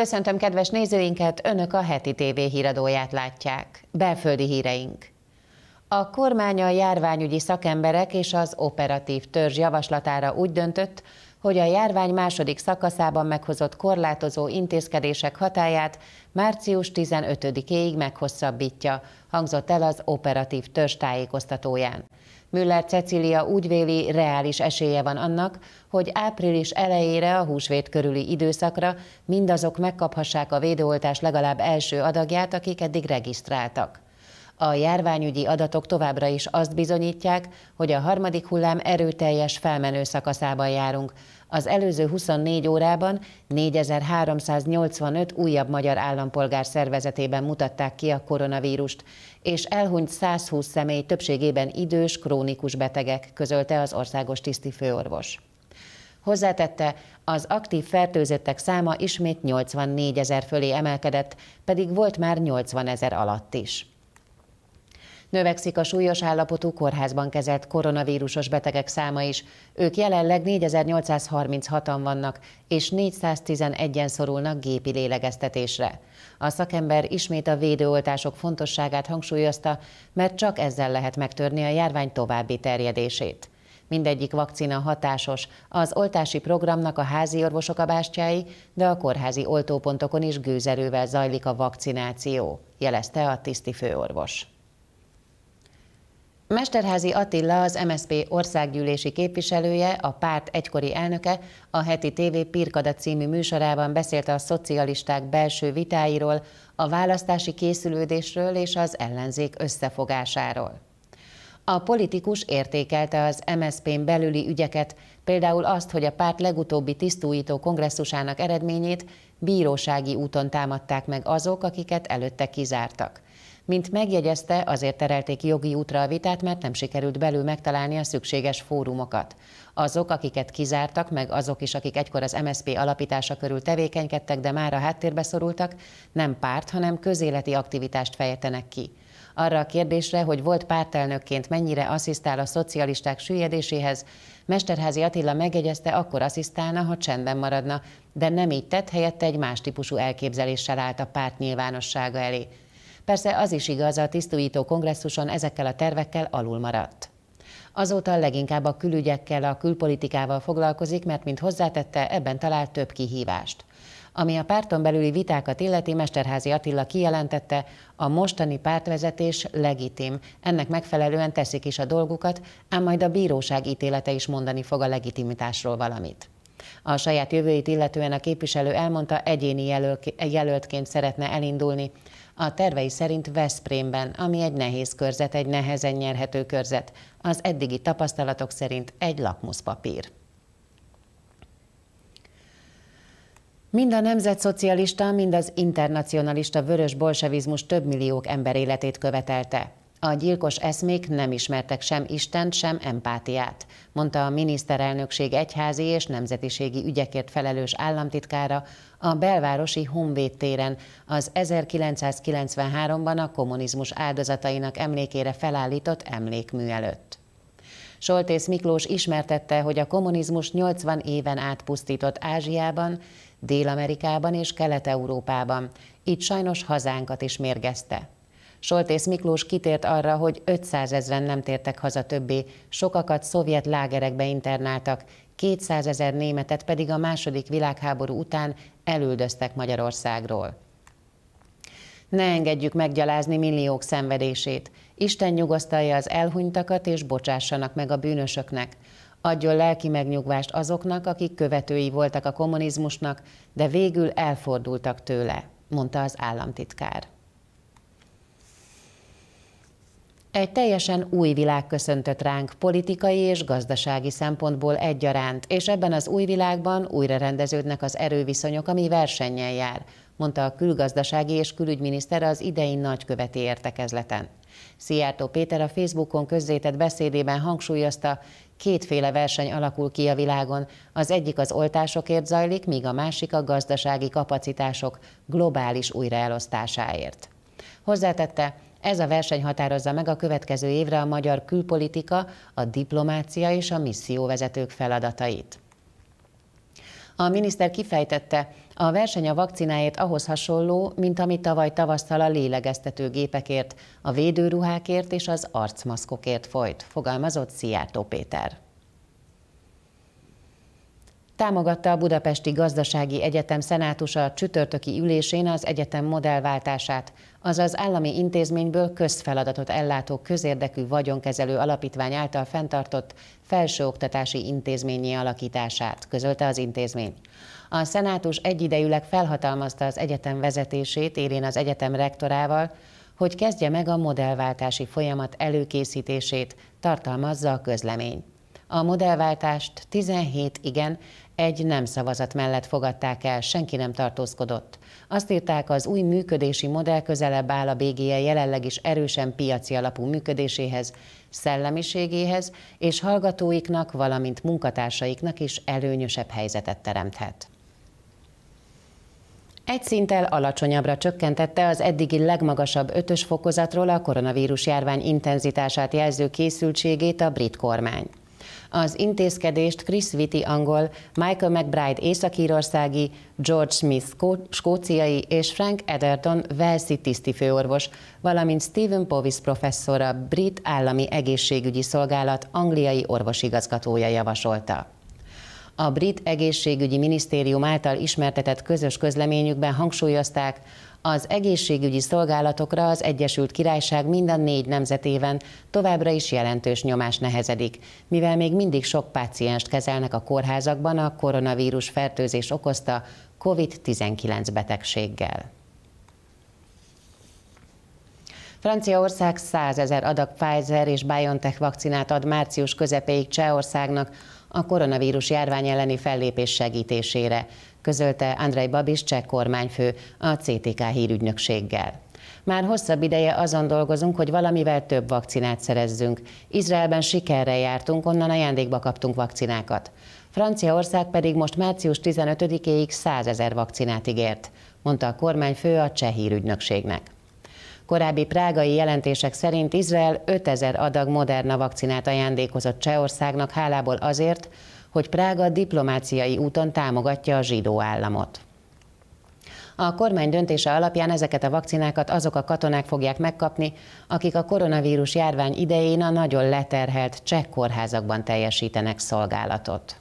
Köszöntöm kedves nézőinket, Önök a heti TV híradóját látják. Belföldi híreink. A kormány a járványügyi szakemberek és az operatív törzs javaslatára úgy döntött, hogy a járvány második szakaszában meghozott korlátozó intézkedések hatáját március 15-éig meghosszabbítja, hangzott el az operatív törzs tájékoztatóján. Müller Cecília úgy véli, reális esélye van annak, hogy április elejére a húsvét körüli időszakra mindazok megkaphassák a védőoltás legalább első adagját, akik eddig regisztráltak. A járványügyi adatok továbbra is azt bizonyítják, hogy a harmadik hullám erőteljes felmenő szakaszában járunk. Az előző 24 órában 4385 újabb magyar állampolgár szervezetében mutatták ki a koronavírust, és elhunyt 120 személy többségében idős, krónikus betegek, közölte az országos tiszti főorvos. Hozzátette, az aktív fertőzöttek száma ismét 84 ezer fölé emelkedett, pedig volt már 80 ezer alatt is. Növekszik a súlyos állapotú kórházban kezelt koronavírusos betegek száma is. Ők jelenleg 4836-an vannak, és 411-en szorulnak gépi lélegeztetésre. A szakember ismét a védőoltások fontosságát hangsúlyozta, mert csak ezzel lehet megtörni a járvány további terjedését. Mindegyik vakcina hatásos, az oltási programnak a házi orvosok a bástyái, de a kórházi oltópontokon is gőzerővel zajlik a vakcináció, jelezte a tiszti főorvos. Mesterházi Attila, az MSZP országgyűlési képviselője, a párt egykori elnöke, a heti TV Pirkada című műsorában beszélt a szocialisták belső vitáiról, a választási készülődésről és az ellenzék összefogásáról. A politikus értékelte az msp n belüli ügyeket, például azt, hogy a párt legutóbbi tisztújító kongresszusának eredményét bírósági úton támadták meg azok, akiket előtte kizártak. Mint megjegyezte, azért terelték jogi útra a vitát, mert nem sikerült belül megtalálni a szükséges fórumokat. Azok, akiket kizártak, meg azok is, akik egykor az MSZP alapítása körül tevékenykedtek, de már a háttérbe szorultak, nem párt, hanem közéleti aktivitást fejtenek ki. Arra a kérdésre, hogy volt pártelnökként mennyire asszisztál a szocialisták süllyedéséhez, Mesterházi Attila megjegyezte, akkor asszisztálna, ha csendben maradna, de nem így tett, helyette egy más típusú elképzeléssel állt a párt nyilvánossága elé. Persze az is igaz, a tisztújító kongresszuson ezekkel a tervekkel alul maradt. Azóta leginkább a külügyekkel, a külpolitikával foglalkozik, mert, mint hozzátette, ebben talált több kihívást. Ami a párton belüli vitákat illeti, Mesterházi Attila kijelentette, a mostani pártvezetés legitim, ennek megfelelően teszik is a dolgukat, ám majd a bíróság ítélete is mondani fog a legitimitásról valamit. A saját jövőit illetően a képviselő elmondta, egyéni jelöl jelöltként szeretne elindulni. A tervei szerint Veszprémben, ami egy nehéz körzet, egy nehezen nyerhető körzet. Az eddigi tapasztalatok szerint egy lakmuszpapír. Mind a nemzetszocialista, mind az internacionalista vörös bolsevizmus több milliók ember életét követelte. A gyilkos eszmék nem ismertek sem Istent, sem empátiát, mondta a miniszterelnökség egyházi és nemzetiségi ügyekért felelős államtitkára a belvárosi Honvéd téren az 1993-ban a kommunizmus áldozatainak emlékére felállított emlékmű előtt. Soltész Miklós ismertette, hogy a kommunizmus 80 éven át pusztított Ázsiában, Dél-Amerikában és Kelet-Európában, így sajnos hazánkat is mérgezte. Soltész Miklós kitért arra, hogy 500 ezeren nem tértek haza többé, sokakat szovjet lágerekbe internáltak, 200 ezer németet pedig a második világháború után elüldöztek Magyarországról. Ne engedjük meggyalázni milliók szenvedését. Isten nyugasztalja az elhunytakat, és bocsássanak meg a bűnösöknek. Adjon lelki megnyugvást azoknak, akik követői voltak a kommunizmusnak, de végül elfordultak tőle, mondta az államtitkár. Egy teljesen új világ köszöntött ránk politikai és gazdasági szempontból egyaránt, és ebben az új világban újra rendeződnek az erőviszonyok, ami versennyel jár, mondta a külgazdasági és külügyminiszter az idei nagyköveti értekezleten. Szijjártó Péter a Facebookon közzétett beszédében hangsúlyozta, kétféle verseny alakul ki a világon, az egyik az oltásokért zajlik, míg a másik a gazdasági kapacitások globális újraelosztásáért. Hozzátette, ez a verseny határozza meg a következő évre a magyar külpolitika, a diplomácia és a misszióvezetők feladatait. A miniszter kifejtette, a verseny a vakcináért ahhoz hasonló, mint amit tavaly tavasztal a gépekért, a védőruhákért és az arcmaszkokért folyt, fogalmazott Szijjártó Péter támogatta a Budapesti Gazdasági Egyetem szenátusa csütörtöki ülésén az egyetem modellváltását, azaz állami intézményből közfeladatot ellátó közérdekű vagyonkezelő alapítvány által fenntartott felsőoktatási intézményi alakítását, közölte az intézmény. A szenátus egyidejűleg felhatalmazta az egyetem vezetését, érén az egyetem rektorával, hogy kezdje meg a modellváltási folyamat előkészítését, tartalmazza a közlemény. A modellváltást 17 igen, egy nem szavazat mellett fogadták el, senki nem tartózkodott. Azt írták, az új működési modell közelebb áll a BGE jelenleg is erősen piaci alapú működéséhez, szellemiségéhez, és hallgatóiknak, valamint munkatársaiknak is előnyösebb helyzetet teremthet. Egy szinttel alacsonyabbra csökkentette az eddigi legmagasabb ötös fokozatról a koronavírus járvány intenzitását jelző készültségét a brit kormány. Az intézkedést Chris Vitti angol, Michael McBride északírországi, George Smith skóciai és Frank Ederton velszi tisztifőorvos, valamint Stephen Povis professzora Brit Állami Egészségügyi Szolgálat angliai orvosigazgatója javasolta. A brit egészségügyi minisztérium által ismertetett közös közleményükben hangsúlyozták, az egészségügyi szolgálatokra az Egyesült Királyság minden négy nemzetében továbbra is jelentős nyomás nehezedik, mivel még mindig sok pácienst kezelnek a kórházakban a koronavírus fertőzés okozta COVID-19 betegséggel. Franciaország 100 ezer adag Pfizer és BioNTech vakcinát ad március közepéig Csehországnak a koronavírus járvány elleni fellépés segítésére közölte Andrei Babis cseh kormányfő a CTK hírügynökséggel. Már hosszabb ideje azon dolgozunk, hogy valamivel több vakcinát szerezzünk. Izraelben sikerrel jártunk, onnan ajándékba kaptunk vakcinákat. Franciaország pedig most március 15-éig 100 ezer vakcinát ígért, mondta a kormányfő a cseh hírügynökségnek. Korábbi prágai jelentések szerint Izrael 5000 adag Moderna vakcinát ajándékozott Csehországnak hálából azért, hogy Prága diplomáciai úton támogatja a zsidó államot. A kormány döntése alapján ezeket a vakcinákat azok a katonák fogják megkapni, akik a koronavírus járvány idején a nagyon leterhelt cseh kórházakban teljesítenek szolgálatot.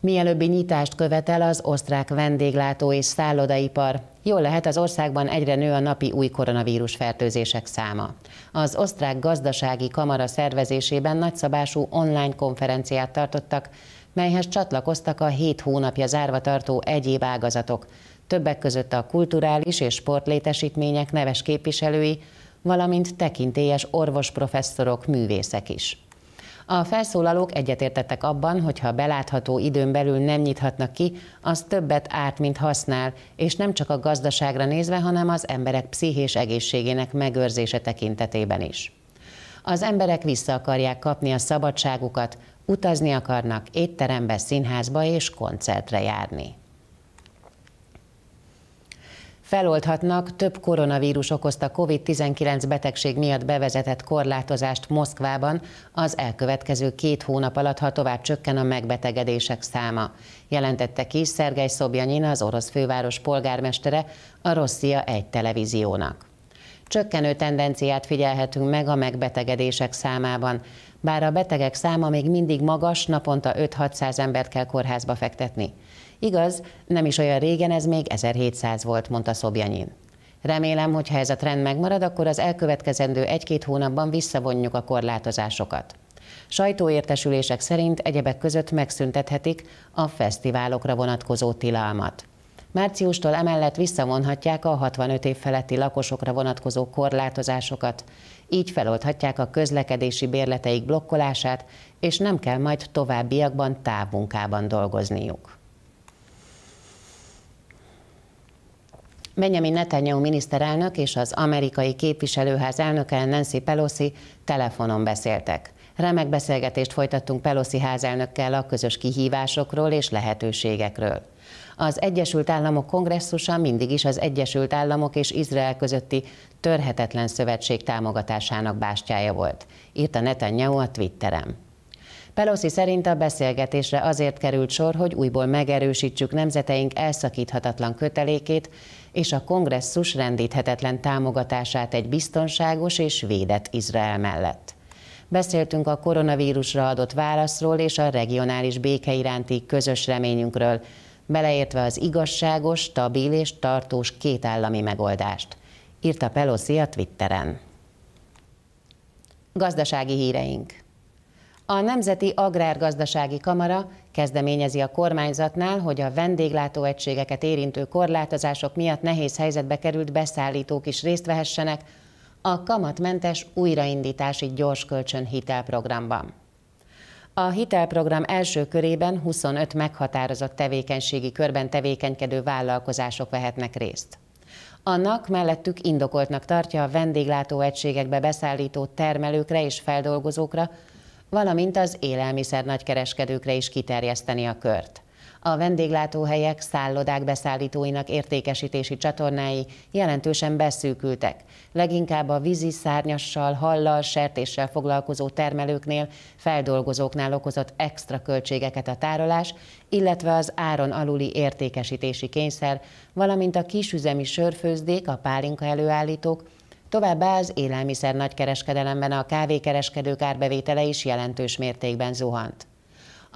Mielőbbi nyitást követel az osztrák vendéglátó és szállodaipar. Jól lehet, az országban egyre nő a napi új koronavírus fertőzések száma. Az osztrák gazdasági kamara szervezésében nagyszabású online konferenciát tartottak, melyhez csatlakoztak a hét hónapja zárva tartó egyéb ágazatok, többek között a kulturális és sportlétesítmények neves képviselői, valamint tekintélyes orvosprofesszorok, művészek is. A felszólalók egyetértettek abban, hogy ha belátható időn belül nem nyithatnak ki, az többet árt, mint használ, és nem csak a gazdaságra nézve, hanem az emberek pszichés egészségének megőrzése tekintetében is. Az emberek vissza akarják kapni a szabadságukat, utazni akarnak, étterembe, színházba és koncertre járni feloldhatnak több koronavírus okozta COVID-19 betegség miatt bevezetett korlátozást Moszkvában az elkövetkező két hónap alatt, ha tovább csökken a megbetegedések száma. Jelentette ki Szergej Szobjanyina, az orosz főváros polgármestere a Rosszia egy televíziónak. Csökkenő tendenciát figyelhetünk meg a megbetegedések számában bár a betegek száma még mindig magas, naponta 5-600 embert kell kórházba fektetni. Igaz, nem is olyan régen ez még 1700 volt, mondta Szobjanyin. Remélem, hogy ha ez a trend megmarad, akkor az elkövetkezendő egy-két hónapban visszavonjuk a korlátozásokat. Sajtóértesülések szerint egyebek között megszüntethetik a fesztiválokra vonatkozó tilalmat. Márciustól emellett visszavonhatják a 65 év feletti lakosokra vonatkozó korlátozásokat. Így feloldhatják a közlekedési bérleteik blokkolását, és nem kell majd továbbiakban távmunkában dolgozniuk. Benjamin Netanyahu miniszterelnök és az amerikai képviselőház elnöke Nancy Pelosi telefonon beszéltek. Remek beszélgetést folytattunk Pelosi házelnökkel a közös kihívásokról és lehetőségekről. Az Egyesült Államok kongresszusa mindig is az Egyesült Államok és Izrael közötti törhetetlen szövetség támogatásának bástyája volt, írta Netanyahu a Twitterem. Pelosi szerint a beszélgetésre azért került sor, hogy újból megerősítsük nemzeteink elszakíthatatlan kötelékét és a kongresszus rendíthetetlen támogatását egy biztonságos és védett Izrael mellett. Beszéltünk a koronavírusra adott válaszról és a regionális béke iránti közös reményünkről, beleértve az igazságos, stabil és tartós kétállami megoldást, írta Pelosi a Twitteren. Gazdasági híreink. A Nemzeti Agrárgazdasági Kamara kezdeményezi a kormányzatnál, hogy a vendéglátóegységeket érintő korlátozások miatt nehéz helyzetbe került beszállítók is részt vehessenek a kamatmentes újraindítási gyorskölcsön hitelprogramban. A hitelprogram első körében 25 meghatározott tevékenységi körben tevékenykedő vállalkozások vehetnek részt. Annak mellettük indokoltnak tartja a vendéglátó egységekbe beszállító termelőkre és feldolgozókra, valamint az élelmiszer nagykereskedőkre is kiterjeszteni a kört a vendéglátóhelyek, szállodák beszállítóinak értékesítési csatornái jelentősen beszűkültek. Leginkább a vízi szárnyassal, hallal, sertéssel foglalkozó termelőknél, feldolgozóknál okozott extra költségeket a tárolás, illetve az áron aluli értékesítési kényszer, valamint a kisüzemi sörfőzdék, a pálinka előállítók, Továbbá az élelmiszer nagykereskedelemben a kávékereskedők árbevétele is jelentős mértékben zuhant.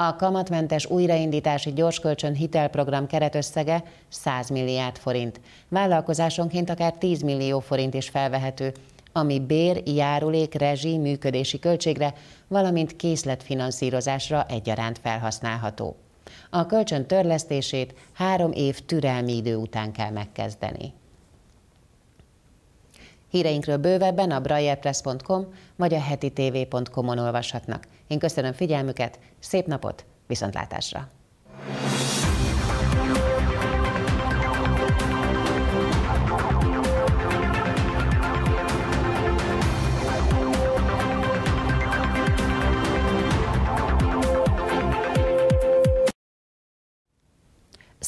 A kamatmentes újraindítási gyorskölcsön hitelprogram keretösszege 100 milliárd forint. Vállalkozásonként akár 10 millió forint is felvehető, ami bér, járulék, rezsi, működési költségre, valamint készletfinanszírozásra egyaránt felhasználható. A kölcsön törlesztését három év türelmi idő után kell megkezdeni. Híreinkről bővebben a braillepress.com vagy a heti tv.com-on olvashatnak. Én köszönöm figyelmüket, szép napot, viszontlátásra!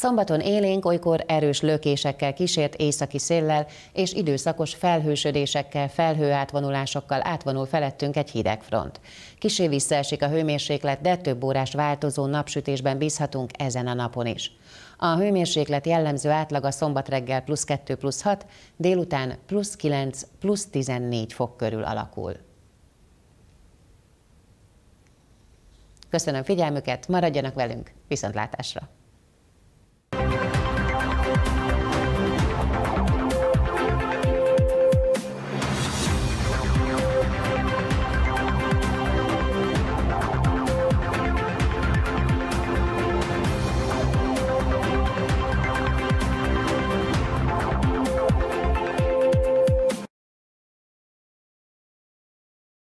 Szombaton élénk, olykor erős lökésekkel kísért északi széllel és időszakos felhősödésekkel, felhőátvonulásokkal átvonul felettünk egy hideg front. Kisé visszaesik a hőmérséklet, de több órás változó napsütésben bízhatunk ezen a napon is. A hőmérséklet jellemző átlaga szombat reggel plusz 2 plusz 6, délután plusz 9 plusz 14 fok körül alakul. Köszönöm figyelmüket, maradjanak velünk, viszontlátásra!